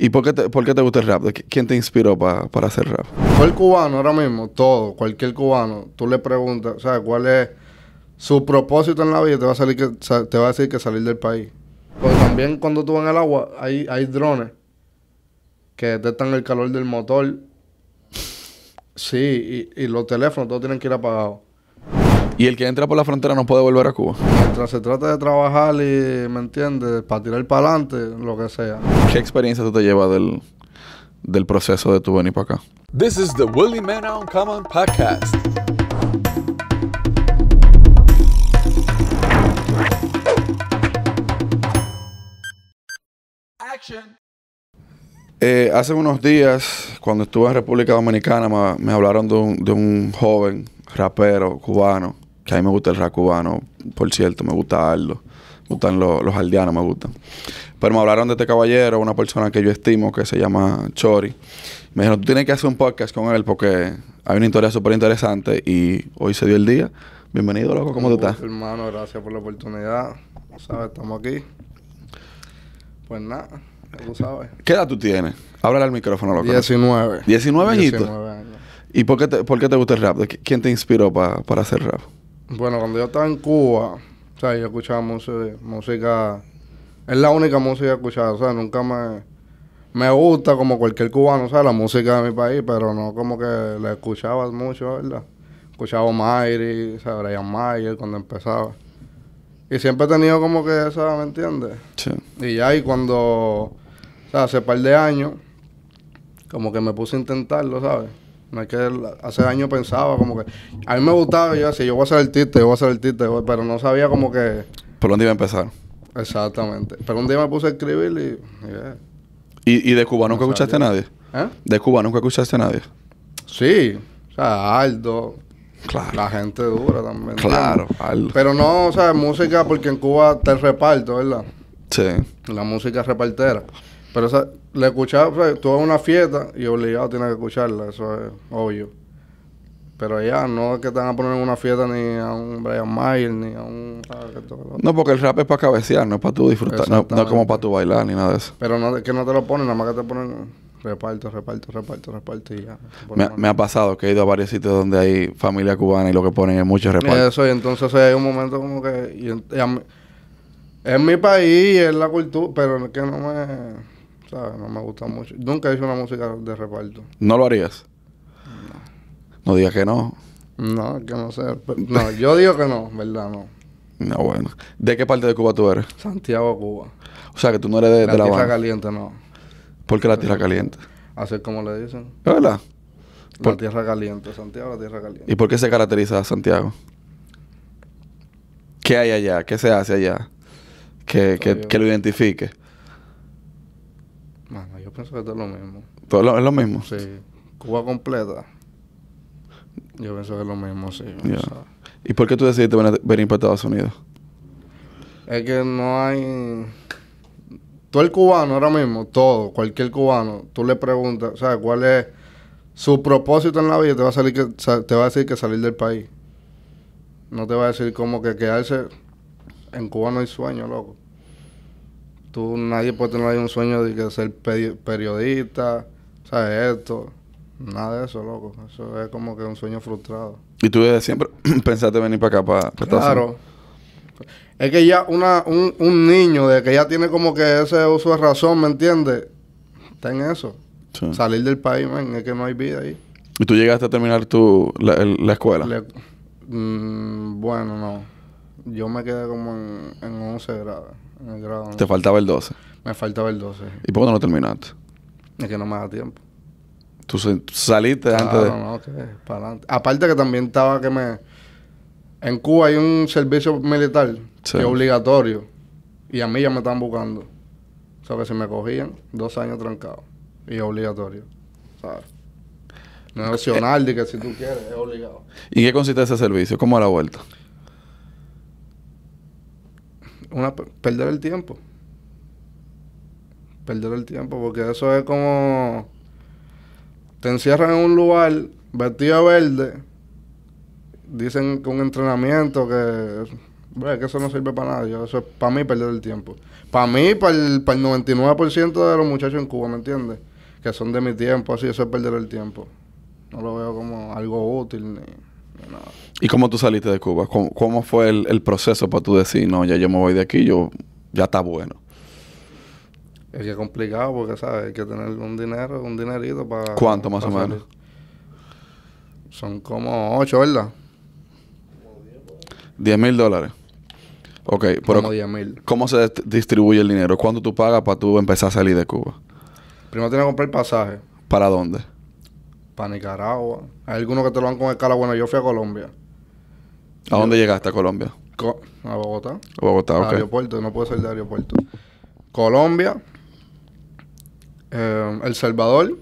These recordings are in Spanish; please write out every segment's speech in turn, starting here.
¿Y por qué, te, gusta el rap? ¿Quién te inspiró para hacer rap? el cubano ahora mismo, todo, cualquier cubano, tú le preguntas, o ¿cuál es su propósito en la vida? Te va a, salir que, te va a decir que salir del país. Porque también cuando tú vas en el agua, hay, hay drones que detectan el calor del motor. Sí, y los teléfonos todos tienen que ir apagados. Y el que entra por la frontera no puede volver a Cuba. Mientras se trata de trabajar y, ¿me entiendes? Para tirar para adelante, lo que sea. ¿Qué experiencia tú te llevas del, proceso de tu venir para acá? This is the Willy Man on Common Podcast. Eh, hace unos días, cuando estuve en República Dominicana, me, me hablaron de un, de un joven rapero cubano que a mí me gusta el rap cubano, por cierto, me gusta Aldo, me gustan los, aldeanos, me gustan. Pero me hablaron de este caballero, una persona que yo estimo, que se llama Chori. Me dijeron, tú tienes que hacer un podcast con él porque hay una historia súper interesante y hoy se dio el día. Bienvenido, loco, ¿cómo tú estás? Hermano, gracias por la oportunidad. ¿Sabes? Estamos aquí. Pues nada, tú sabes. ¿Qué edad tú tienes? Háblale al micrófono, loco. 19. ¿19 añitos? 19 años. ¿Y por qué, te, te gusta el rap? ¿Quién te inspiró para hacer rap? Bueno, cuando yo estaba en Cuba, o sea, yo escuchaba música, música es la única música que he escuchado, o sea, nunca me, me gusta como cualquier cubano, o sea, la música de mi país, pero no como que la escuchaba mucho, ¿verdad? Escuchaba Mayri, o sea, Brian Mayer cuando empezaba. Y siempre he tenido como que esa, ¿me entiendes? Sí. Y ya, y cuando, o sea, hace par de años, como que me puse a intentarlo, ¿sabes? No es que hace años pensaba como que... A mí me gustaba, yo decía, yo voy a ser artista, yo voy a ser artista, pero no sabía como que... ¿Por dónde iba a empezar? Exactamente. Pero un día me puse a escribir y... ¿Y, de Cuba nunca escuchaste a nadie? ¿Eh? ¿De Cuba nunca escuchaste a nadie? Sí. O sea, Aldo, Claro. La gente dura también. Claro, Aldo. Pero no, o sea, música, porque en Cuba te reparto, ¿verdad? Sí. La música repartera. Pero o escuchaba, o tú una fiesta y obligado tienes que escucharla, eso es obvio. Pero ya, no es que te van a poner en una fiesta ni a un Brian Mayer, ni a un... No, porque el rap es para cabecear, no es para tú disfrutar, no, es como para tú bailar ni nada de eso. Pero no, que no te lo ponen, nada más que te ponen reparto, reparto, reparto, reparto y ya. Me, ha, pasado que he ido a varios sitios donde hay familia cubana y lo que ponen es mucho reparto. eso, y entonces hay un momento como que... Y, es mi país, es la cultura, pero es que no me no me gusta mucho. Nunca he hecho una música de reparto. ¿No lo harías? No. digas que no. No, que no sé. No, yo digo que no, ¿verdad? No. No, bueno. ¿De qué parte de Cuba tú eres? Santiago, Cuba. O sea, que tú no eres de La, la tierra caliente, no. ¿Por qué la tierra caliente? Así como le dicen. verdad? La por... tierra caliente, Santiago, la tierra caliente. ¿Y por qué se caracteriza a Santiago? ¿Qué hay allá? ¿Qué se hace allá? Que, que, que lo identifique. Yo pienso que es lo mismo. ¿Todo es lo mismo? Sí. Cuba completa. Yo pienso que es lo mismo, sí. ¿Y por qué tú decidiste venir, para Estados Unidos? Es que no hay todo el cubano ahora mismo, todo, cualquier cubano, tú le preguntas, o sea, cuál es su propósito en la vida, te va a salir que te va a decir que salir del país. No te va a decir como que quedarse en Cuba no hay sueño, loco. Tú, nadie puede tener un sueño de que ser periodista, ¿sabes? Esto. Nada de eso, loco. Eso es como que un sueño frustrado. ¿Y tú desde siempre pensaste venir para acá, para, Claro. Es que ya una, un, un, niño de que ya tiene como que ese uso de razón, ¿me entiendes? Está en eso. Salir del país, man, es que no hay vida ahí. ¿Y tú llegaste a terminar tu, la, escuela? Mm, bueno, no. Yo me quedé como en, en 11 grados. Te faltaba el 12. Me faltaba el 12. ¿Y por qué no lo terminaste? Es que no me da tiempo. Tú saliste antes de. No, no, que para adelante. Aparte que también estaba que me. En Cuba hay un servicio militar que es obligatorio. Y a mí ya me estaban buscando. O sea, que si me cogían, dos años trancado. Y es obligatorio. ¿Sabes? No es opcional, de que si tú quieres, es obligado. ¿Y qué consiste ese servicio? ¿Cómo a la vuelta? una, perder el tiempo. Perder el tiempo, porque eso es como te encierran en un lugar vestido verde, dicen que un entrenamiento que que eso no sirve para nada. eso es para mí perder el tiempo. Para mí, para el, el, 99% de los muchachos en Cuba, ¿me entiendes? Que son de mi tiempo, así, eso es perder el tiempo. No lo veo como algo útil ni... ¿Y cómo tú saliste de Cuba? ¿Cómo, fue el, proceso para tú decir, no, ya yo me voy de aquí, yo ya está bueno? Es que es complicado porque, ¿sabes? Hay que tener un dinero, un dinerito para... ¿Cuánto más o menos? Son como ocho, ¿verdad? 10 mil dólares. Ok, pero como 10, ¿cómo se distribuye el dinero? ¿Cuánto tú pagas para tú empezar a salir de Cuba? Primero tienes que comprar el pasaje. ¿Para dónde? para Nicaragua. Hay algunos que te lo dan con escala. Bueno, yo fui a Colombia. ¿A dónde llegaste a Colombia? a Bogotá. A Bogotá, ok. aeropuerto, no puede salir de aeropuerto. Colombia, eh, El Salvador,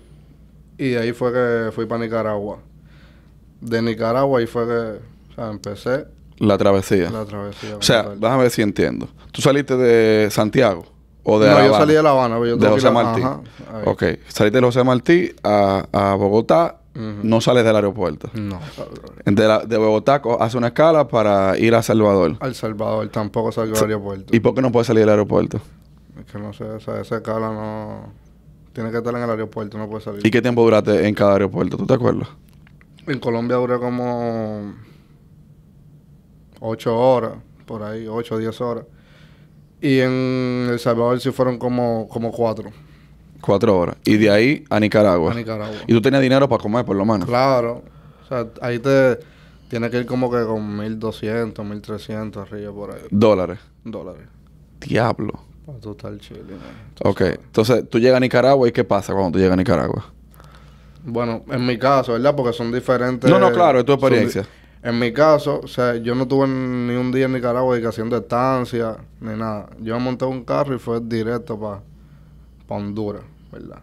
y de ahí fue que fui para Nicaragua. De Nicaragua ahí fue que empecé. La travesía. La travesía. O sea, déjame ver si entiendo. Tú saliste de Santiago o de No, yo salí de La Habana. de José Martí. ok. Saliste de José Martí a, Bogotá. No sales del aeropuerto. No. De, la, de Bogotá hace una escala para ir a Salvador. Al Salvador tampoco salgo del aeropuerto. ¿Y por qué no puedes salir del aeropuerto? Es que no sé, esa escala no. Tienes que estar en el aeropuerto, no puedes salir. ¿Y qué tiempo duraste en cada aeropuerto? ¿Tú te acuerdas? En Colombia duré como. 8 horas, por ahí, 8 o 10 horas y en El Salvador sí fueron como, como cuatro. Cuatro horas. Y de ahí a Nicaragua. Nicaragua. Y tú tenías dinero para comer, por lo menos. Claro. O sea, ahí te tienes que ir como que con 1200, 1300 arriba por ahí. Dólares. Dólares. Diablo. Para ok. Entonces, tú llegas a Nicaragua y ¿qué pasa cuando tú llegas a Nicaragua? Bueno, en mi caso, ¿verdad? Porque son diferentes. No, no, claro, es tu experiencia. En mi caso, o sea, yo no tuve ni un día en Nicaragua dedicación de estancia, ni nada. Yo me monté un carro y fue directo para Honduras, ¿verdad?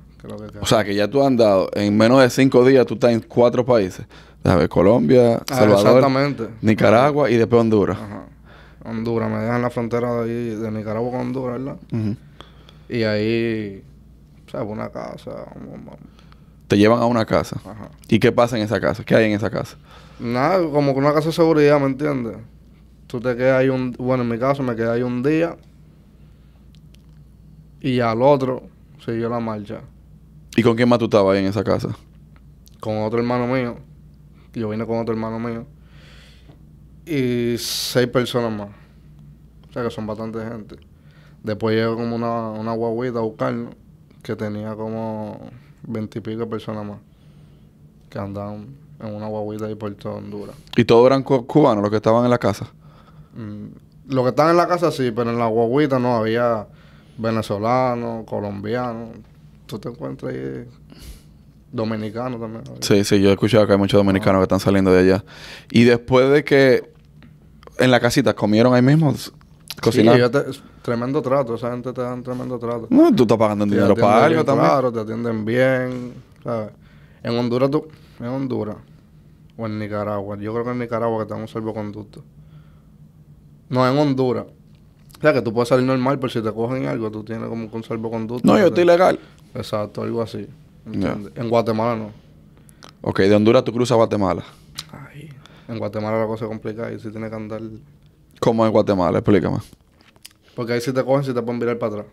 o sea, que ya tú has andado, en menos de cinco días tú estás en cuatro países. Colombia, ah, Salvador, Nicaragua y después Honduras. Ajá. Honduras, me dejan la frontera de, ahí, de Nicaragua con Honduras, ¿verdad? Y ahí, o sea, una casa, te llevan a una casa. ¿Y qué pasa en esa casa? ¿Qué hay en esa casa? Nada, como que una casa de seguridad, ¿me entiendes? Tú te quedas ahí un... Bueno, en mi caso me quedé ahí un día. Y al otro siguió la marcha. ¿Y con quién más tú estabas ahí en esa casa? Con otro hermano mío. Yo vine con otro hermano mío. Y seis personas más. O sea que son bastante gente. Después llegó como una, una guaguita a buscarlo. Que tenía como veintipico personas más que andaban en una guaguita ahí por toda Honduras. ¿Y todos eran cubanos los que estaban en la casa? Mm, los que estaban en la casa sí, pero en la guaguita no había venezolanos, colombianos. Tú te encuentras ahí dominicanos también. Sí, sí, yo he escuchado que hay muchos dominicanos ah. que están saliendo de allá. Y después de que en la casita comieron ahí mismo, cocinaron. Sí, Tremendo trato, esa gente te un tremendo trato. No, tú estás pagando dinero para algo también. Claro, te atienden bien, ¿sabes? En Honduras tú, en Honduras o en Nicaragua, yo creo que en Nicaragua que dan un salvoconducto. No, en Honduras. O sea, que tú puedes salir normal, pero si te cogen algo, tú tienes como un salvoconducto. No, yo estoy legal. Exacto, algo así. En Guatemala no. Ok, de Honduras tú cruzas a Guatemala. Ay, en Guatemala la cosa es complicada y si tienes que andar... ¿Cómo en Guatemala? Explícame. Porque ahí si te cogen, si te pueden virar para atrás,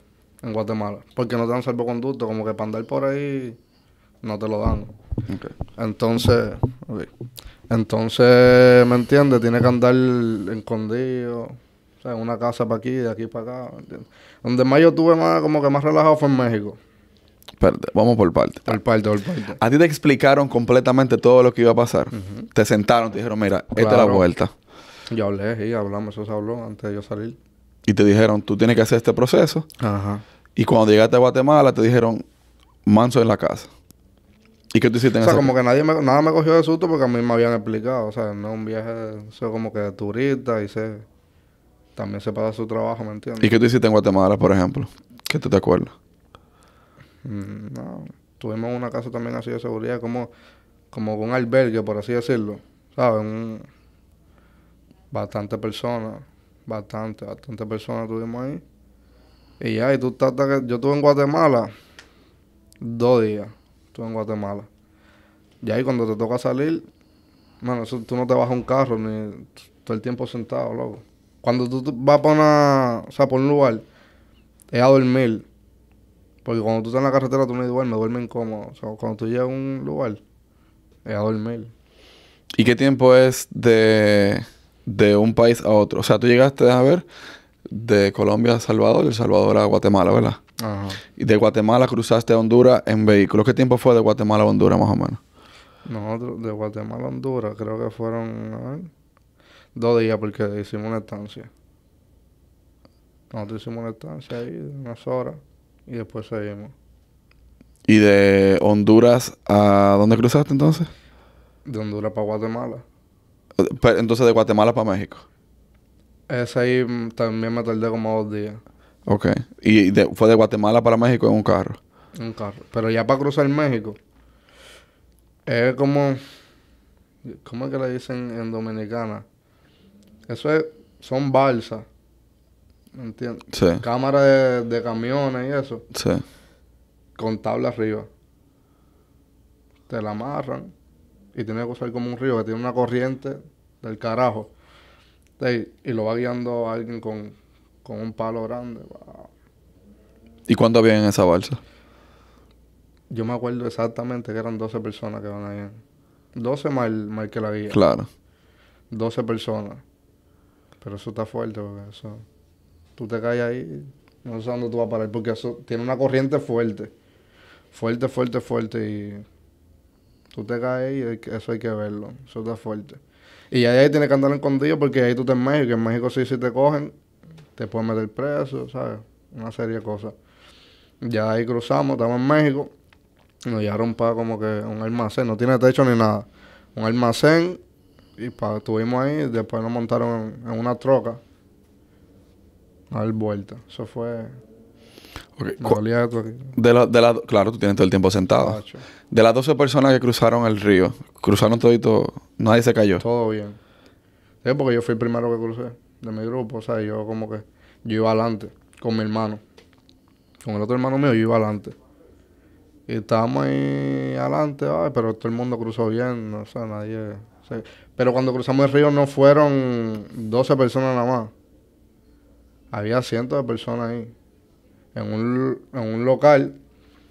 en Guatemala. Porque no te dan salvoconducto, como que para andar por ahí no te lo dan. Entonces, entonces, ¿me entiendes? Tienes que andar escondido. O sea, en una casa para aquí, de aquí para acá, entiendes? Donde más yo tuve más, como que más relajado fue en México. Espérate, vamos por parte. Por parte, por parte. A ti te explicaron completamente todo lo que iba a pasar. Te sentaron, te dijeron, mira, esta es la vuelta. Yo hablé, sí, hablamos, eso se habló antes de yo salir y te dijeron, tú tienes que hacer este proceso. Ajá. Y cuando llegaste a Guatemala, te dijeron, manso en la casa. ¿Y qué tú hiciste en O sea, como que nadie nada me cogió de susto porque a mí me habían explicado. O sea, no un viaje, ...soy como que turista y sé... También se paga su trabajo, ¿me entiendes? ¿Y qué tú hiciste en Guatemala, por ejemplo? ¿Qué tú te acuerdas? Mm, no, tuvimos una casa también así de seguridad, como, como un albergue, por así decirlo. ¿Sabes? Un... Bastante personas. Bastante, bastante personas tuvimos ahí. Y ya, y tú estás que... Yo estuve en Guatemala dos días. Estuve en Guatemala. Y ahí cuando te toca salir, mano, tú no te bajas un carro ni todo el tiempo sentado, loco. Cuando tú vas para una, o sea, por un lugar, es a dormir. Porque cuando tú estás en la carretera, tú no duermes, duermen como. O sea, cuando tú llegas a un lugar, es a dormir. ¿Y qué tiempo es de de un país a otro. O sea, tú llegaste a ver de Colombia a Salvador, El Salvador a Guatemala, ¿verdad? Ajá. Y de Guatemala cruzaste a Honduras en vehículo. ¿Qué tiempo fue de Guatemala a Honduras, más o menos? Nosotros de Guatemala a Honduras creo que fueron dos días porque hicimos una estancia. Nosotros hicimos una estancia ahí unas horas y después seguimos. ¿Y de Honduras a dónde cruzaste entonces? De Honduras para Guatemala entonces de Guatemala para México. Ese ahí mm, también me tardé como dos días. Ok. ¿Y fue de Guatemala para México en un carro? Un carro. Pero ya para cruzar México. Es como. ¿Cómo es que le dicen en Dominicana? Eso es, son balsas. ¿Entiendes? Sí. Cámara de, camiones y eso. Sí. Con tabla arriba. Te la amarran y tiene que usar como un río que tiene una corriente del carajo. Y lo va guiando alguien con, un palo grande. ¿Y cuánto había en esa balsa? Yo me acuerdo exactamente que eran 12 personas que van ahí. 12 más el, que la guía. Claro. 12 personas. Pero eso está fuerte porque eso. Tú te caes ahí, no sabes dónde tú vas a parar porque eso tiene una corriente fuerte. Fuerte, fuerte, fuerte y tú te caes y eso hay que verlo. Eso está fuerte. Y ahí tienes que andar escondido porque ahí tú estás en México. En México sí, si te cogen, te pueden meter preso, ¿sabes? Una serie de cosas. Ya ahí cruzamos, estamos en México. Nos llevaron para como que un almacén. No tiene techo ni nada. Un almacén. Y pa, estuvimos ahí. Después nos montaron en, en una troca. A dar vuelta. Eso fue de, la, claro, tú tienes todo el tiempo sentado. de las 12 personas que cruzaron el río, cruzaron todito, nadie se cayó. Todo bien. porque yo fui el primero que crucé de mi grupo, o sea, yo como que yo iba adelante con mi hermano. Con el otro hermano mío yo iba adelante. Y estábamos ahí adelante, pero todo el mundo cruzó bien, no, o sea, nadie... pero cuando cruzamos el río no fueron 12 personas nada más. Había cientos de personas ahí en un, en un local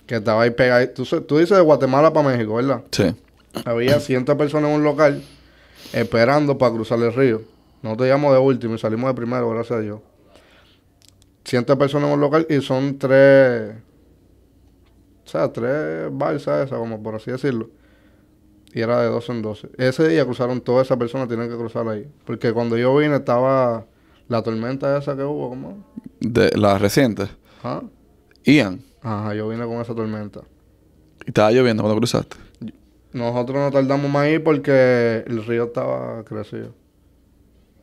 que estaba ahí pegado. Tú, tú dices de Guatemala para México, ¿verdad? Sí. Había 100 personas en un local esperando para cruzar el río. No te llamo de último y salimos de primero, gracias a Dios. 100 personas en un local y son tres. O sea, tres balsas esas, como por así decirlo. Y era de dos en 12. Ese día cruzaron todas esas personas, tienen que cruzar ahí. Porque cuando yo vine estaba la tormenta esa que hubo, como... De, las recientes... ¿Ah? Ian. Ajá, yo vine con esa tormenta. ¿Y estaba lloviendo cuando cruzaste? Nosotros no tardamos más ahí porque el río estaba crecido.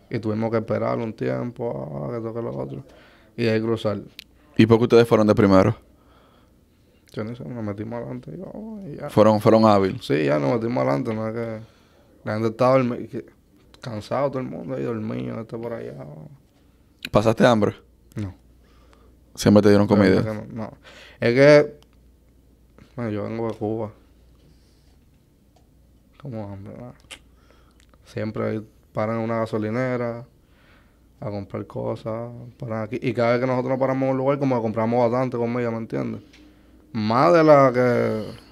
Y tuvimos que esperar un tiempo, a ah, que toque los otros. Y ahí cruzar. ¿Y por qué ustedes fueron de primero? Yo ni sé, nos metimos adelante. Y, Fueron, fueron hábiles. Sí, ya nos metimos adelante. No que la gente estaba cansado todo el mundo ahí dormido, este por allá. ¿Pasaste hambre? Siempre te dieron comida. no. Es que. yo vengo de Cuba. Como hambre, Siempre paran en una gasolinera a comprar cosas. Paran aquí. Y cada vez que nosotros nos paramos en un lugar, como compramos bastante comida, ¿me entiendes? Más de la que.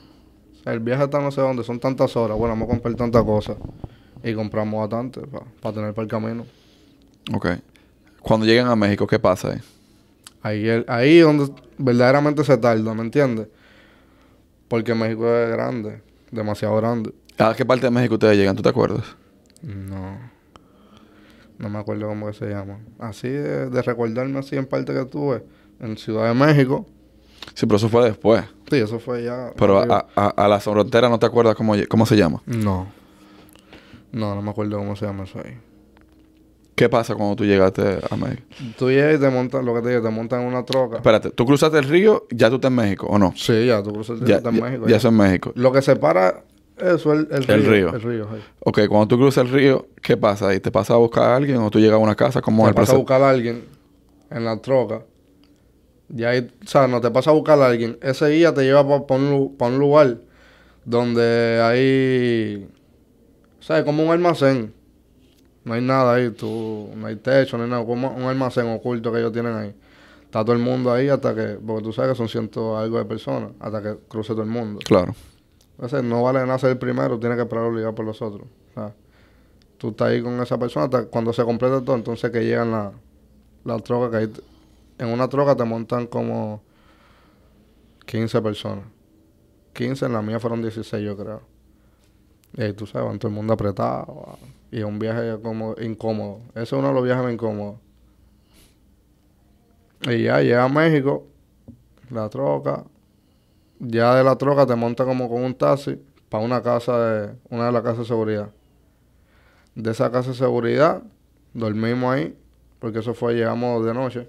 El viaje está no sé dónde, son tantas horas. Bueno, vamos a comprar tantas cosas. Y compramos bastante para tener para el camino. Ok. Cuando llegan a México, ¿qué pasa ahí? Ahí es ahí donde verdaderamente se tarda, ¿me entiendes? Porque México es grande, demasiado grande. ¿A qué parte de México ustedes llegan? ¿Tú te acuerdas? No. No me acuerdo cómo se llama. Así de, recordarme así en parte que tuve en Ciudad de México. Sí, pero eso fue después. Sí, eso fue ya. Pero a, la frontera no te acuerdas cómo, cómo se llama. No. No, no me acuerdo cómo se llama eso ahí. ¿Qué pasa cuando tú llegaste a México? Tú llegas y te montan, lo que te digo, te montan en una troca. Espérate, tú cruzaste el río, ya tú estás en México, ¿o no? Sí, ya tú cruzaste el río, estás en México. Ya, estás en México. Lo que separa eso es el, río. El río, Ok, cuando tú cruzas el río, ¿qué pasa ¿Y ¿Te pasas a buscar a alguien o tú llegas a una casa? como el a buscar a alguien en la troca. Y ahí, o sea, no te pasas a buscar a alguien. Ese guía te lleva para un, lugar donde hay, o sea, como un almacén no hay nada ahí, tú, no hay techo, no hay nada, como un almacén oculto que ellos tienen ahí. Está todo el mundo ahí hasta que, porque tú sabes que son ciento algo de personas, hasta que cruce todo el mundo. Claro. Entonces no vale nada ser el primero, tienes que esperar obligado por los otros. O sea, tú estás ahí con esa persona hasta cuando se completa todo, entonces que llegan las la trocas que ahí, en una troca te montan como 15 personas. 15, en la mía fueron 16 yo creo. Y eh, tú sabes, van todo el mundo apretado. Ah, y es un viaje como incómodo. Ese es uno de los viajes más incómodos. Y ya llega a México, la troca. Ya de la troca te monta como con un taxi para una casa de, una de las casas de seguridad. De esa casa de seguridad, dormimos ahí, porque eso fue, llegamos de noche.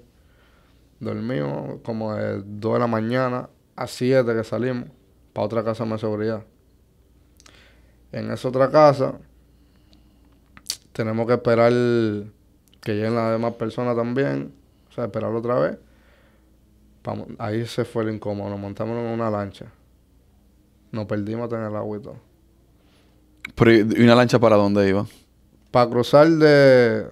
Dormimos como de 2 de la mañana a 7 que salimos para otra casa más de seguridad en esa otra casa. Tenemos que esperar que lleguen las demás personas también. O sea, esperar otra vez. ahí se fue el incómodo. Nos montamos en una lancha. Nos perdimos en el agua y todo. ¿Y una lancha para dónde iba? Para cruzar de.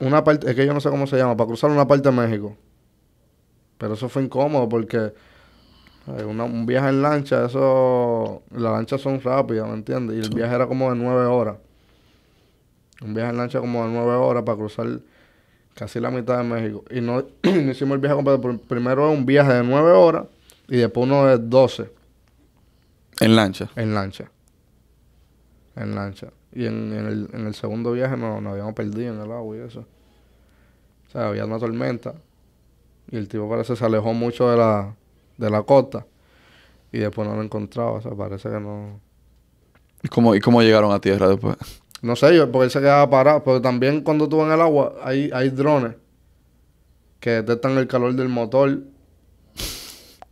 Una parte. Es que yo no sé cómo se llama. Para cruzar una parte de México. Pero eso fue incómodo porque eh, un viaje en lancha, eso. Las lanchas son rápidas, ¿me entiendes? Y el viaje era como de nueve horas. Un viaje en lancha como de nueve horas para cruzar casi la mitad de México. Y no, hicimos el viaje completo. Primero un viaje de nueve horas y después uno de doce. ¿En lancha? En lancha. En lancha. Y en, el, en el, segundo viaje nos, nos habíamos perdido en el agua y eso. O sea, había una tormenta. Y el tipo parece se alejó mucho de la de la costa. Y después no lo encontraba, o sea, parece que no. ¿Y cómo, y cómo llegaron a tierra después? No sé, yo, porque él se quedaba parado. porque también cuando tú en el agua, hay, hay drones que detectan el calor del motor.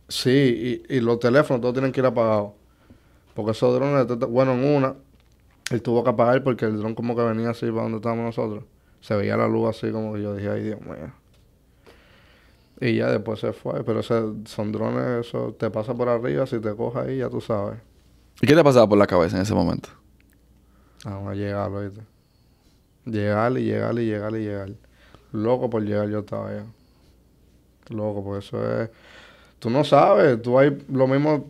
Sí, y, los teléfonos todos tienen que ir apagados. Porque esos drones Bueno, en una, él tuvo que apagar porque el dron como que venía así para donde estábamos nosotros. Se veía la luz así como que yo dije, ay Dios mío. Y ya después se fue. Pero ese, son drones, eso te pasa por arriba, si te coja ahí, ya tú sabes. ¿Y qué te pasaba por la cabeza en ese momento? Ah, a llegar, Llegar y llegar y llegar y llegar. Loco por llegar yo estaba ya. Loco, porque eso es... Tú no sabes, tú hay lo mismo...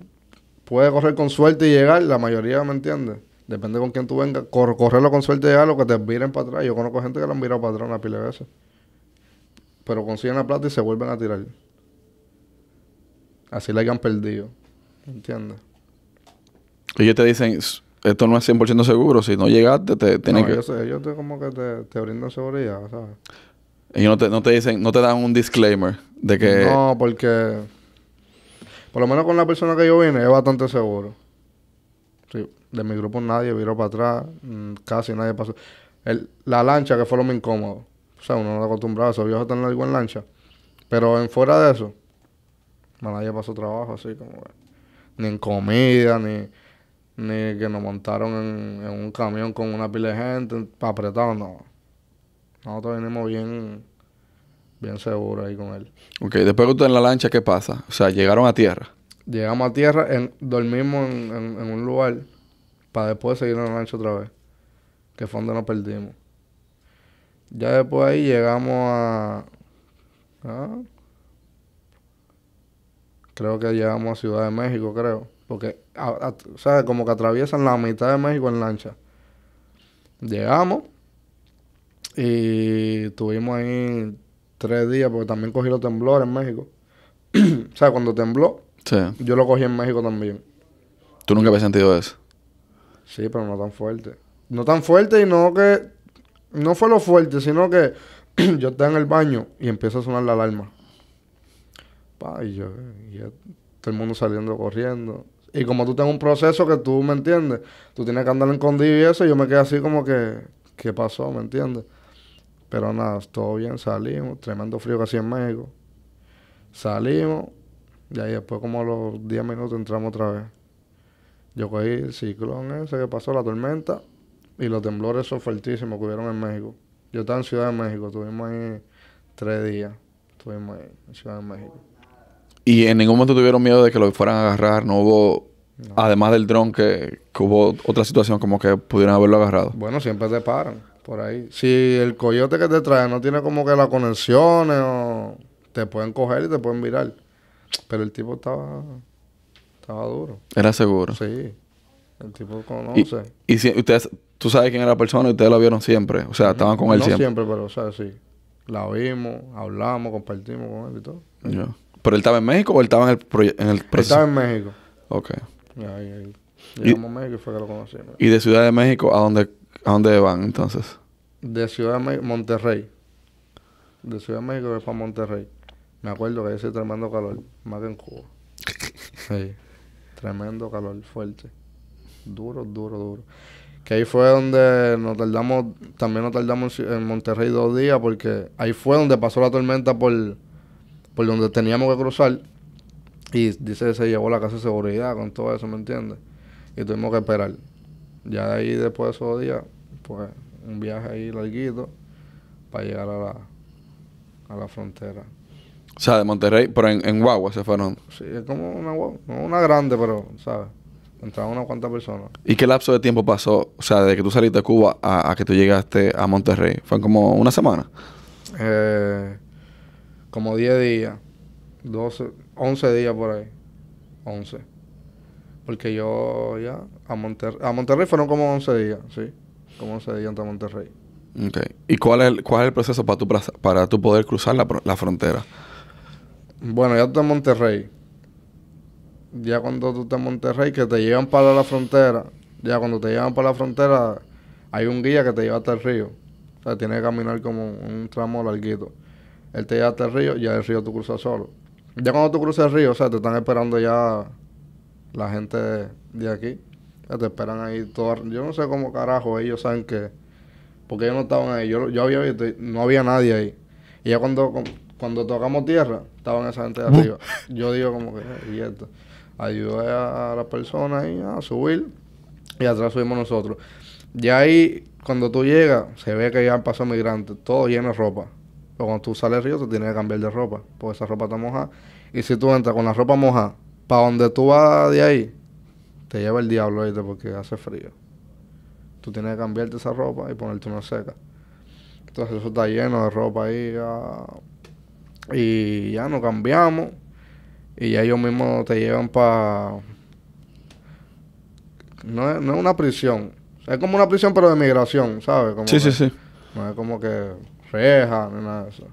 Puedes correr con suerte y llegar, la mayoría, ¿me entiende. Depende con quién tú vengas. correrlo con suerte y llegar, lo que te miren para atrás. Yo conozco gente que lo han mirado para atrás una pila de veces pero consiguen la plata y se vuelven a tirar. Así la hayan han perdido. ¿Entiendes? Ellos te dicen, esto no es 100% seguro, si no llegaste, te tienen que... ellos te, como que te, brindan seguridad, ¿sabes? Ellos no te, no te dicen, no te dan un disclaimer de que... No, porque... Por lo menos con la persona que yo vine, es bastante seguro. de mi grupo nadie vino para atrás, mm, casi nadie pasó. El, la lancha, que fue lo más incómodo o sea, uno no está acostumbrado a esos viajes tan largos en lancha. Pero en fuera de eso, nadie pasó trabajo así como ni en comida, ni, ni que nos montaron en, un camión con una pila de gente, apretado, no. Nosotros vinimos bien, bien seguros ahí con él. Ok, después que usted en la lancha, ¿qué pasa? O sea, llegaron a tierra. Llegamos a tierra, en, dormimos en, en, en un lugar para después seguir en la lancha otra vez. Que fue donde nos perdimos. Ya después ahí llegamos a, ¿ah? creo que llegamos a Ciudad de México, creo. Porque, o sea Como que atraviesan la mitad de México en lancha. Llegamos y tuvimos ahí tres días, porque también cogí los temblores en México. o sea, cuando tembló, yo lo cogí en México también. ¿Tú nunca habías sentido eso? Sí, pero no tan fuerte. No tan fuerte y no que no fue lo fuerte, sino que yo estaba en el baño y empieza a sonar la alarma. Pa, y yo, y todo el mundo saliendo corriendo. Y como tú tienes un proceso que tú, ¿me entiendes? Tú tienes que andar escondido y eso, y yo me quedé así como que, ¿qué pasó? ¿Me entiendes? Pero nada, todo bien, salimos, tremendo frío que en México. Salimos, y ahí después como a los 10 minutos entramos otra vez. Yo cogí el ciclón ese que pasó, la tormenta, y los temblores son fuertísimos que hubieron en México. Yo estaba en Ciudad de México, estuvimos ahí tres días, estuvimos ahí en Ciudad de México. ¿Y en ningún momento tuvieron miedo de que lo fueran a agarrar? ¿No hubo, además del dron, que, hubo otra situación como que pudieran haberlo agarrado? Bueno, siempre te paran por ahí. Si el coyote que te trae no tiene como que las conexiones o te pueden coger y te pueden virar. Pero el tipo estaba, estaba duro. Era seguro. Sí. El tipo conoce. Y, si ustedes, tú sabes quién era la persona y ustedes lo vieron siempre. O sea, estaban con él no siempre. siempre, pero, o sea, sí. La vimos, hablamos, compartimos con él y todo. ¿Pero él estaba en México o él estaba en el, en estaba en México. Ok. Llegamos y, México y fue que lo conocimos. ¿Y de Ciudad de México a dónde, a dónde van entonces? De Ciudad de México, Monterrey. De Ciudad de México Fue para Monterrey. Me acuerdo que ese tremendo calor, más que en Cuba. sí. Tremendo calor, fuerte duro, duro, duro. Que ahí fue donde nos tardamos, también nos tardamos en Monterrey dos días, porque ahí fue donde pasó la tormenta por, por donde teníamos que cruzar. Y dice, se llevó la casa de seguridad con todo eso, ¿me entiendes? Y tuvimos que esperar. Ya ahí, después de esos días, pues un viaje ahí larguito para llegar a la, a la frontera. O sea, de Monterrey, pero en, en guagua se fueron. Sí, es como una no una grande, pero, ¿sabes? una unas cuantas personas. ¿Y qué lapso de tiempo pasó? O sea, desde que tú saliste de Cuba a, que tú llegaste a Monterrey. ¿Fue como una semana? Eh, como 10 días. 12, 11 días por ahí. 11. Porque yo ya a, Monterrey... a Monterrey fueron como 11 días, sí. Como 11 días hasta Monterrey. Ok. ¿Y cuál es el, cuál es el proceso para tu para tu poder cruzar la, frontera? Bueno, ya en Monterrey ya cuando tú estás en Monterrey, que te llevan para la frontera, ya cuando te llevan para la frontera, hay un guía que te lleva hasta el río. O sea, tienes que caminar como un tramo larguito. Él te lleva hasta el río y ya el río tú cruzas solo. Ya cuando tú cruzas el río, o sea, te están esperando ya la gente de, aquí. te esperan ahí todo. Yo no sé cómo carajo ellos saben que. Porque ellos no estaban ahí. Yo, había visto, no había nadie ahí. Y ya cuando, cuando tocamos tierra, estaban esa gente de arriba. Yo digo como que, y esto ayudé a la persona ahí a subir y atrás subimos nosotros. Y ahí, cuando tú llegas, se ve que ya han pasado migrantes, todo lleno de ropa. Pero cuando tú sales río, te tienes que cambiar de ropa, porque esa ropa está mojada. Y si tú entras con la ropa mojada, para donde tú vas de ahí, te lleva el diablo, ahí porque hace frío. Tú tienes que cambiarte esa ropa y ponerte una seca. Entonces eso está lleno de ropa ahí. Ah, y ya no cambiamos y ya ellos mismos te llevan para... No es, una prisión, es como una prisión pero de migración, ¿sabes? sí, sí, sí. No es como que reja ni nada de eso.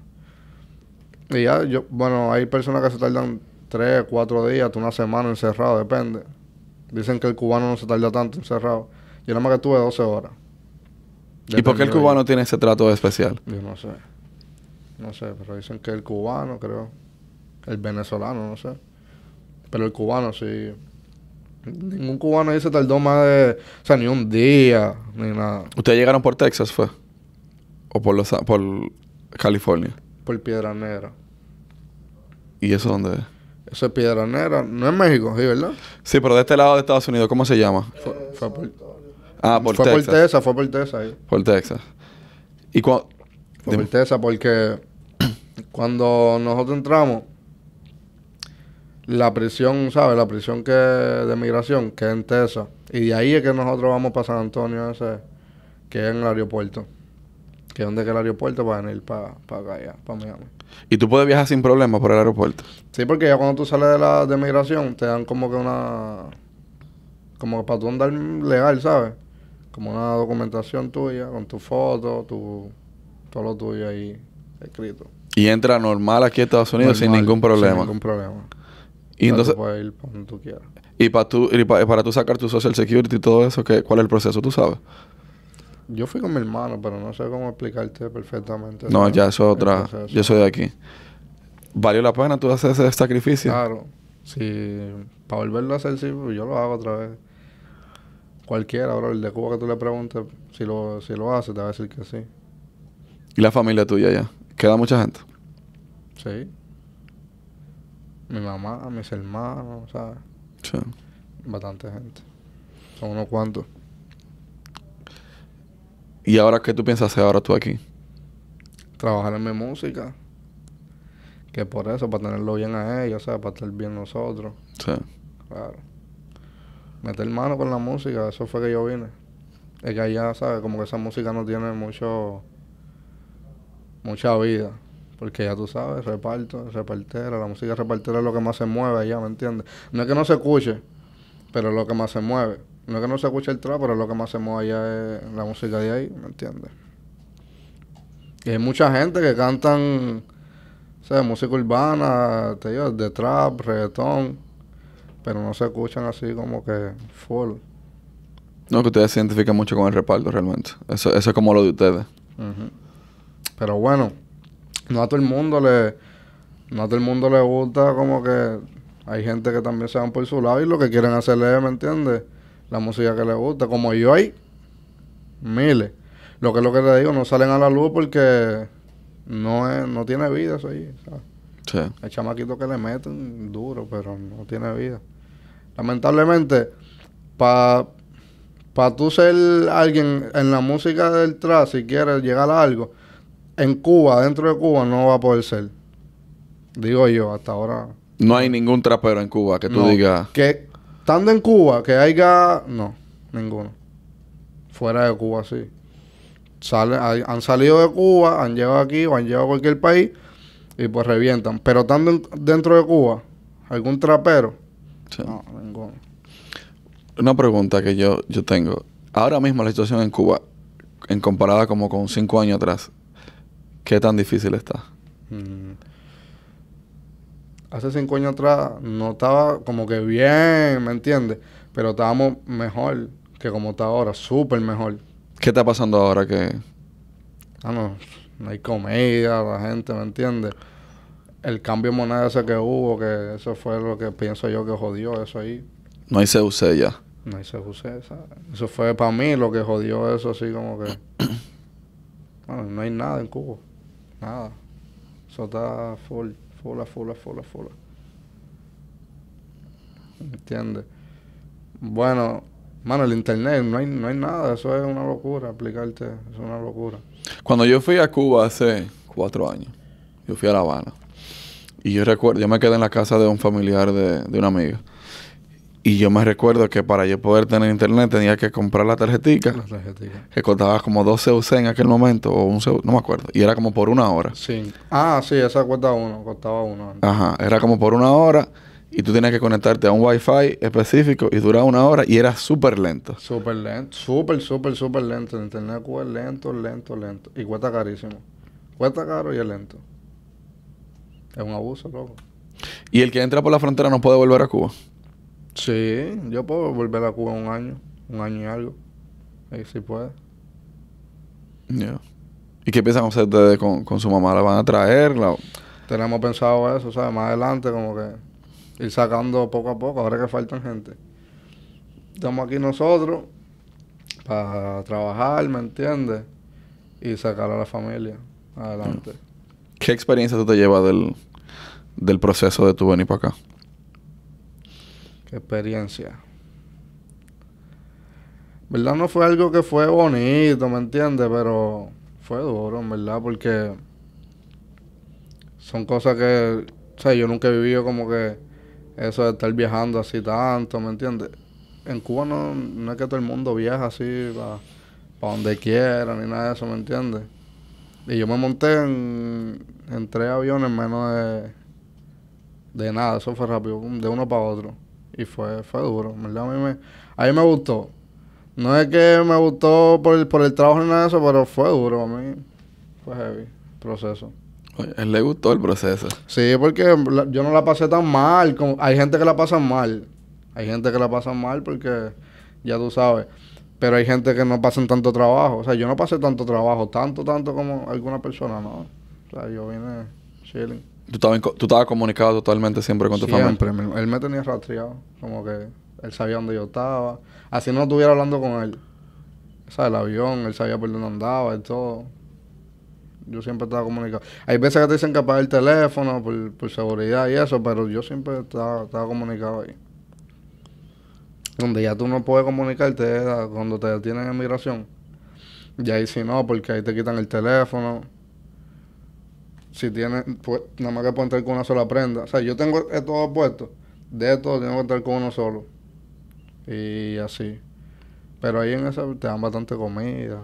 Y ya, yo, bueno, hay personas que se tardan tres, cuatro días, una semana encerrado, depende. Dicen que el cubano no se tarda tanto encerrado. Yo nada más que estuve 12 horas. ¿Y por qué el cubano tiene ese trato especial? Yo no sé. No sé, pero dicen que el cubano, creo. El venezolano, no sé. Pero el cubano sí. Ningún cubano ahí se tardó más de. O sea, ni un día, ni nada. ¿Ustedes llegaron por Texas, fue? ¿O por, los, por California? Por Piedra Negra. ¿Y eso dónde es? Eso es Piedra Negra. No es México, ¿sí, verdad? Sí, pero de este lado de Estados Unidos, ¿cómo se llama? Eh, fue, por, ah, por fue Por Texas. Fue por Texas, ahí. Por Texas. ¿Y cuándo? por Texas porque cuando nosotros entramos, la prisión, ¿sabes? La prisión que de migración, que es en Tesa. Y de ahí es que nosotros vamos para San Antonio, ese, que es en el aeropuerto. Que es donde que el aeropuerto para venir para, acá, allá, para Miami. ¿Y tú puedes viajar sin problemas por el aeropuerto? Sí, porque ya cuando tú sales de la de migración, te dan como que una. Como para tu andar legal, ¿sabes? Como una documentación tuya, con tu foto, tu, todo lo tuyo ahí escrito. Y entra normal aquí a Estados Unidos sin ningún problema. Sin ningún problema. Y para entonces, tú para Y para, tú, sacar tu Social Security y todo eso, ¿qué, ¿cuál es el proceso? ¿Tú sabes? Yo fui con mi hermano, pero no sé cómo explicarte perfectamente. No, ya eso es otra. Yo soy de aquí. ¿Valió la pena tú hacer ese sacrificio? Claro. Sí, para volverlo a hacer, sí, pues yo lo hago otra vez. Cualquiera, ahora el de Cuba que tú le preguntes si lo, si lo hace, te va a decir que sí. ¿Y la familia tuya ya? ¿Queda mucha gente? Sí mi mamá, mis hermanos, ¿sabes? Sí. Bastante gente. Son unos cuantos. ¿Y ahora qué tú piensas hacer ahora tú aquí? Trabajar en mi música. Que por eso, para tenerlo bien a ellos, sea, Para estar bien nosotros. Sí. Claro. Meter mano con la música, eso fue que yo vine. Es que allá, ¿sabes? Como que esa música no tiene mucho... Mucha vida. Porque ya tú sabes, reparto, repartera, la música repartera es lo que más se mueve allá, ¿me entiendes? No es que no se escuche, pero es lo que más se mueve. No es que no se escuche el trap, pero es lo que más se mueve allá es la música de ahí, ¿me entiendes? Y hay mucha gente que cantan, o sea, música urbana, te digo, de trap, reggaetón, pero no se escuchan así como que full. No, que ustedes se identifican mucho con el reparto realmente. Eso, eso es como lo de ustedes. Pero bueno, no a todo el mundo le no a todo el mundo le gusta como que hay gente que también se van por su lado y lo que quieren hacerle, ¿me entiendes? La música que le gusta. Como yo ahí... miles. Lo que es lo que te digo, no salen a la luz porque no es, no tiene vida eso ahí. ¿sabes? Sí. que le meten duro, pero no tiene vida. Lamentablemente, para pa tú ser alguien en la música del trap, si quieres llegar a algo, en Cuba, dentro de Cuba, no va a poder ser. Digo yo, hasta ahora. No hay ningún trapero en Cuba que tú digas. Que estando en Cuba, que haya. No, ninguno. Fuera de Cuba, sí. han salido de Cuba, han llegado aquí o han llegado a cualquier país y pues revientan. Pero estando dentro de Cuba, algún trapero. No, ninguno. Una pregunta que yo, yo tengo. Ahora mismo la situación en Cuba, en comparada como con cinco años atrás, ¿Qué tan difícil está? Mm. Hace cinco años atrás no estaba como que bien, ¿me entiendes? Pero estábamos mejor que como está ahora, súper mejor. ¿Qué está pasando ahora que...? Ah, no, no hay comida, la gente, ¿me entiendes? El cambio moneda ese que hubo, que eso fue lo que pienso yo que jodió eso ahí. No hay CUC ya. No hay CUC, ¿sabes? Eso fue para mí lo que jodió eso así como que... bueno, no hay nada en Cuba nada. eso está full, full, full, full ¿me ¿Entiendes? Bueno, mano, el internet, no hay, no hay nada, eso es una locura, aplicarte, es una locura. Cuando yo fui a Cuba hace cuatro años, yo fui a La Habana. Y yo recuerdo, yo me quedé en la casa de un familiar de una amiga. Y yo me recuerdo que para yo poder tener internet tenía que comprar la tarjetita. La Que costaba como 12 UC en aquel momento, o un no me acuerdo. Y era como por una hora. Sí. Ah, sí, esa cuesta uno, costaba uno. Ajá, era como por una hora y tú tenías que conectarte a un wifi específico y duraba una hora y era súper lento. Súper lento, súper, súper, súper lento. El internet es lento, lento, lento. Y cuesta carísimo. Cuesta caro y es lento. Es un abuso, loco. Y el que entra por la frontera no puede volver a Cuba. Sí, yo puedo volver a Cuba un año, un año y algo. Ahí sí puede. Ya. ¿Y qué piensan ustedes con, su mamá? ¿La van a traer? Tenemos pensado eso, ¿sabes? Más adelante, como que ir sacando poco a poco, ahora que faltan gente. Estamos aquí nosotros para trabajar, ¿me entiendes? Y sacar a la familia adelante. ¿Qué experiencia tú te llevas del, del proceso de tu venir para acá? experiencia. ¿Verdad? No fue algo que fue bonito, ¿me entiendes? Pero fue duro, ¿verdad? Porque son cosas que, o sea, yo nunca he vivido como que eso de estar viajando así tanto, ¿me entiendes? En Cuba no, es que todo el mundo viaja así para pa donde quiera ni nada de eso, ¿me entiendes? Y yo me monté en, tres aviones menos de, de nada, eso fue rápido, de uno para otro y fue, fue duro. ¿verdad? A, mí me, a mí me gustó. No es que me gustó por el, por el trabajo ni nada de eso, pero fue duro a mí. Fue heavy proceso. Oye, él le gustó el proceso. Sí, porque yo no la pasé tan mal. hay gente que la pasa mal. Hay gente que la pasa mal porque, ya tú sabes. Pero hay gente que no pasan tanto trabajo. O sea, yo no pasé tanto trabajo, tanto, tanto como alguna persona, ¿no? O sea, yo vine chilling. Tú estabas, tú estabas comunicado totalmente siempre con tu siempre. familia. Siempre. Él me tenía rastreado. Como que él sabía dónde yo estaba. Así no estuviera hablando con él. O sea, el avión, él sabía por dónde andaba y todo. Yo siempre estaba comunicado. Hay veces que te dicen que apagar el teléfono por, seguridad y eso, pero yo siempre estaba, estaba comunicado ahí. Donde ya tú no puedes comunicarte cuando te detienen en migración. Y ahí sí no, porque ahí te quitan el teléfono si tiene, pues nada más que puede entrar con una sola prenda. O sea, yo tengo estos puesto de esto tengo que entrar con uno solo. Y así. Pero ahí en esa te dan bastante comida.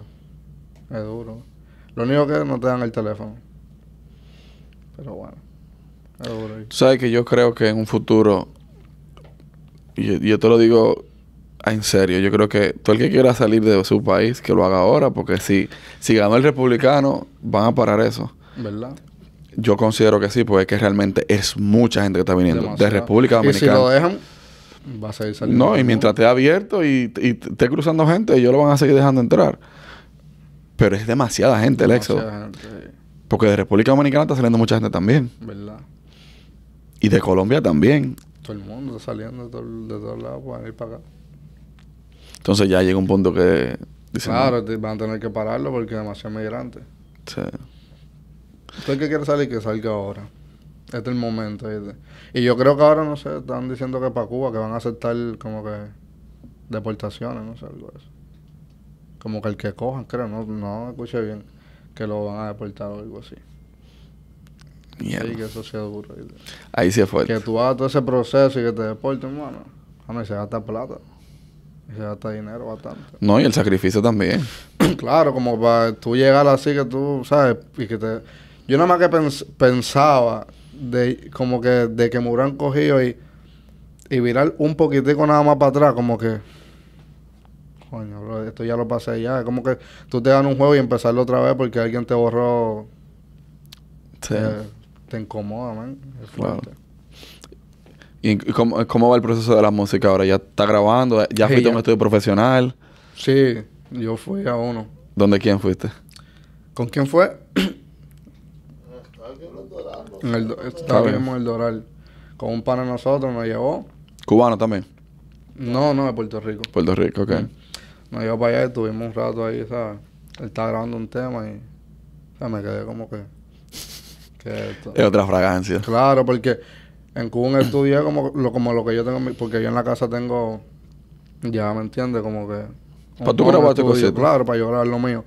Es duro. Lo único que no te dan el teléfono. Pero bueno. Es duro. sabes que yo creo que en un futuro, y yo te lo digo ah, en serio, yo creo que todo el que quiera salir de su país, que lo haga ahora, porque si, si ganó el republicano, van a parar eso. ¿Verdad? Yo considero que sí, porque es que realmente es mucha gente que está viniendo de República Dominicana. ¿Y si lo dejan, va a seguir saliendo. No, y mientras esté abierto y, esté cruzando gente, ellos lo van a seguir dejando entrar. Pero es demasiada gente el éxodo. Porque de República Dominicana está saliendo mucha gente también. ¿Verdad? Y de Colombia también. Todo el mundo está saliendo de, todos lados para ir para acá. Entonces ya llega un punto que... claro, van a tener que pararlo porque es demasiado migrante Sí que quiere salir, que salga ahora. Este es el momento. Y yo creo que ahora, no sé, están diciendo que para Cuba, que van a aceptar como que deportaciones, no sé, algo de eso. Como que el que cojan, creo, no, no escuche bien, que lo van a deportar o algo así. Sí, que eso sea duro. Ahí se fue. Que tú hagas todo ese proceso y que te deporten, hermano. A ah, mí se gasta plata. Y se gasta dinero bastante. No, y el sacrificio también. claro, como para tú llegar así que tú, ¿sabes? Y que te yo nada más que pensaba de como que de que me hubieran cogido y, y virar un poquitico nada más para atrás, como que. Coño, bro, esto ya lo pasé ya. Es como que tú te dan un juego y empezarlo otra vez porque alguien te borró. Sí. Eh, te incomoda, man. ¿Y cómo, va el proceso de la música ahora? ¿Ya está grabando? ¿Ya fuiste a un estudio profesional? Sí, yo fui a uno. ¿Dónde quién fuiste? ¿Con quién fue? En el, este en el Doral. Con un pan a nosotros nos llevó. ¿Cubano también? No, no, de Puerto Rico. Puerto Rico, ok. Mm. Nos llevó para allá y estuvimos un rato ahí, ¿sabes? Él estaba grabando un tema y me quedé como que... que esto. Es otra fragancia. Claro, porque en Cuba un como lo, como lo que yo tengo... Porque yo en la casa tengo... Ya, ¿me entiende Como que... ¿Para tú grabaste cositas? Claro, para yo grabar lo mío.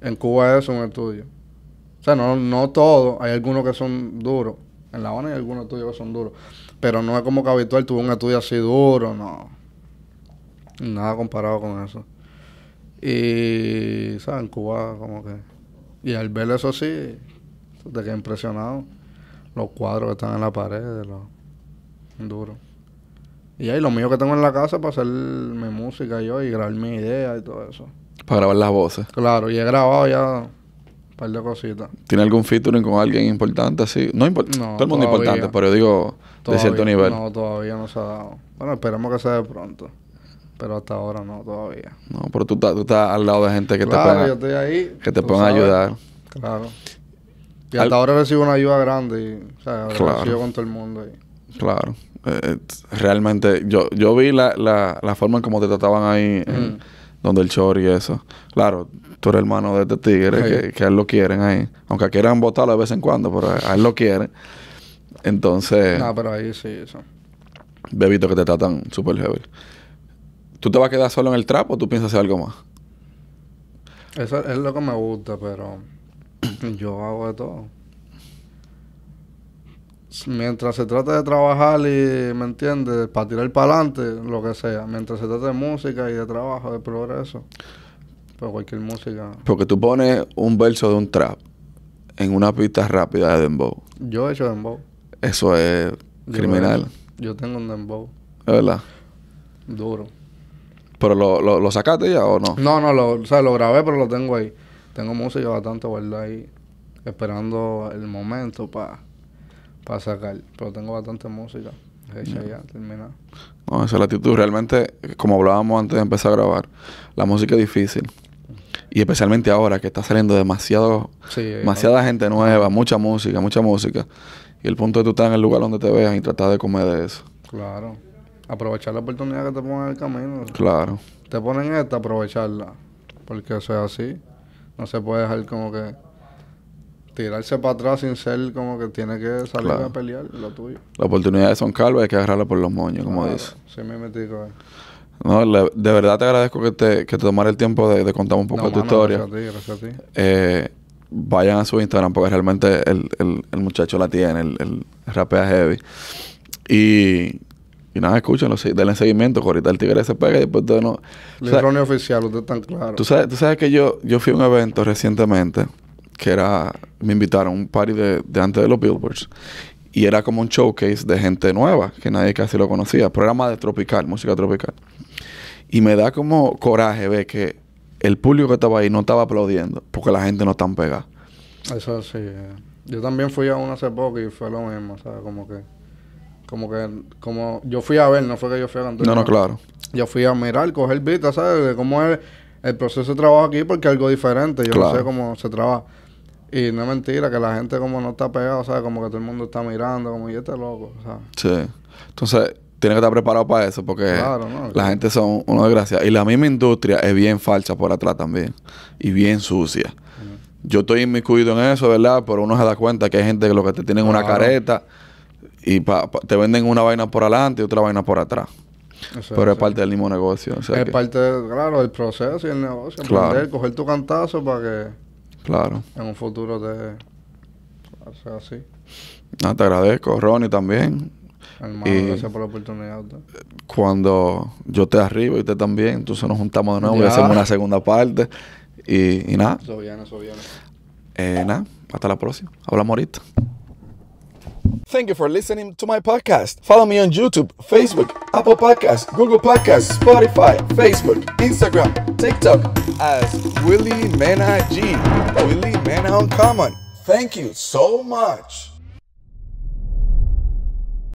En Cuba es un estudio. O sea, no, no todos, hay algunos que son duros. En La Habana hay algunos estudios que son duros. Pero no es como que habitual tuve un estudio así duro, no. Nada comparado con eso. Y, ¿sabes? En Cuba, como que. Y al ver eso sí, te quedé impresionado. Los cuadros que están en la pared, los duros. Y ahí lo mío que tengo en la casa para hacer mi música yo y grabar mis ideas y todo eso. Para grabar las voces. Claro, y he grabado ya ¿Tiene algún featuring con alguien importante así? No, no, todo el mundo importante, pero yo digo de cierto nivel. No, todavía no se ha dado. Bueno, esperemos que sea de pronto. Pero hasta ahora no, todavía. No, pero tú, estás al lado de gente que te puedan, que te puedan ayudar. Claro. Y hasta ahora recibo una ayuda grande. Y, o sea, claro. con todo el mundo. ahí. claro. Eh, eh, realmente, yo, yo vi la, la, la, forma en cómo te trataban ahí. En, mm donde el chor y eso. Claro, tú eres hermano de este tigre, que, a él lo quieren ahí. Aunque quieran botarlo de vez en cuando, pero a él lo quieren. Entonces... No, pero ahí sí, eso. Bebito que te tratan súper heavy. ¿Tú te vas a quedar solo en el trap o tú piensas hacer algo más? Eso es lo que me gusta, pero yo hago de todo mientras se trata de trabajar y, ¿me entiendes? Para tirar para adelante, lo que sea. Mientras se trata de música y de trabajo, de progreso, pues cualquier música. Porque tú pones un verso de un trap en una pista rápida de dembow. Yo he hecho dembow. Eso es criminal. yo tengo un dembow. ¿Es verdad? Duro. ¿Pero lo, lo, sacaste ya o no? No, no, lo, o lo grabé, pero lo tengo ahí. Tengo música bastante verdad ahí, esperando el momento para sacar. Pero tengo bastante música hecha ya, terminada. No, esa es la actitud. Realmente, como hablábamos antes de empezar a grabar, la música es difícil. Y especialmente ahora que está saliendo demasiado, eh, demasiada gente nueva, mucha música, mucha música. Y el punto es tú estás en el lugar donde te veas y tratar de comer de eso. Claro. Aprovechar la oportunidad que te ponen en el camino. Claro. Te ponen esta, aprovecharla. Porque eso es así. No se puede dejar como que tirarse para atrás sin ser como que tiene que salir a pelear lo tuyo. La oportunidad de son calvo hay que agarrarlo por los moños, como dices. dice. Sí, me metí con él. No, de verdad te agradezco que te, que tomara el tiempo de, contar un poco de tu historia. Gracias a ti, gracias a ti. Eh, vayan a su Instagram porque realmente el, el, muchacho la tiene, el, el rapea heavy. Y y nada, escúchenlo, denle seguimiento, que ahorita el tigre se pega y después de no. Librones oficial, usted tan claro. Tú sabes, tú sabes que yo, yo fui a un evento recientemente que era, me invitaron a un party de, de antes de los Billboards. Y era como un showcase de gente nueva, que nadie casi lo conocía. Programa de tropical, música tropical. Y me da como coraje ver que el público que estaba ahí no estaba aplaudiendo, porque la gente no está pegada. Eso sí. Eh. Yo también fui a uno hace poco y fue lo mismo, ¿sabes? Como que como que como yo fui a ver, no fue que yo fui a cantar. No, no, claro. Yo fui a mirar, coger vista, ¿sabes? De cómo es el proceso de trabajo aquí porque es algo diferente. Yo no sé cómo se trabaja. Y no es mentira que la gente como no está pegada, ¿sabes? Como que todo el mundo está mirando, como y este loco, ¿sabes? Sí. Entonces, tiene que estar preparado para eso porque la gente son una desgracia. Y la misma industria es bien falsa por atrás también. Y bien sucia. Yo estoy inmiscuido en eso, ¿verdad? Pero uno se da cuenta que hay gente que lo que te tienen una careta y te venden una vaina por adelante y otra vaina por atrás. Pero es parte del mismo negocio. es parte, claro, del proceso y el negocio. Aprender, coger tu cantazo para que claro. en un futuro te o sea así. Ah, te agradezco, Ronnie también. Hermano, y gracias por la oportunidad. Cuando yo te arribo y usted también, entonces nos juntamos de nuevo y hacemos una segunda parte. Y, nada. Eso viene, eso viene. Eh, nada, hasta la próxima. Hablamos ahorita. Thank you for listening to my podcast. Follow me on YouTube, Facebook, Apple Podcasts, Google Podcasts, Spotify, Facebook, Instagram, TikTok as Willie Mena G. Willie Mena Uncommon. Thank you so much.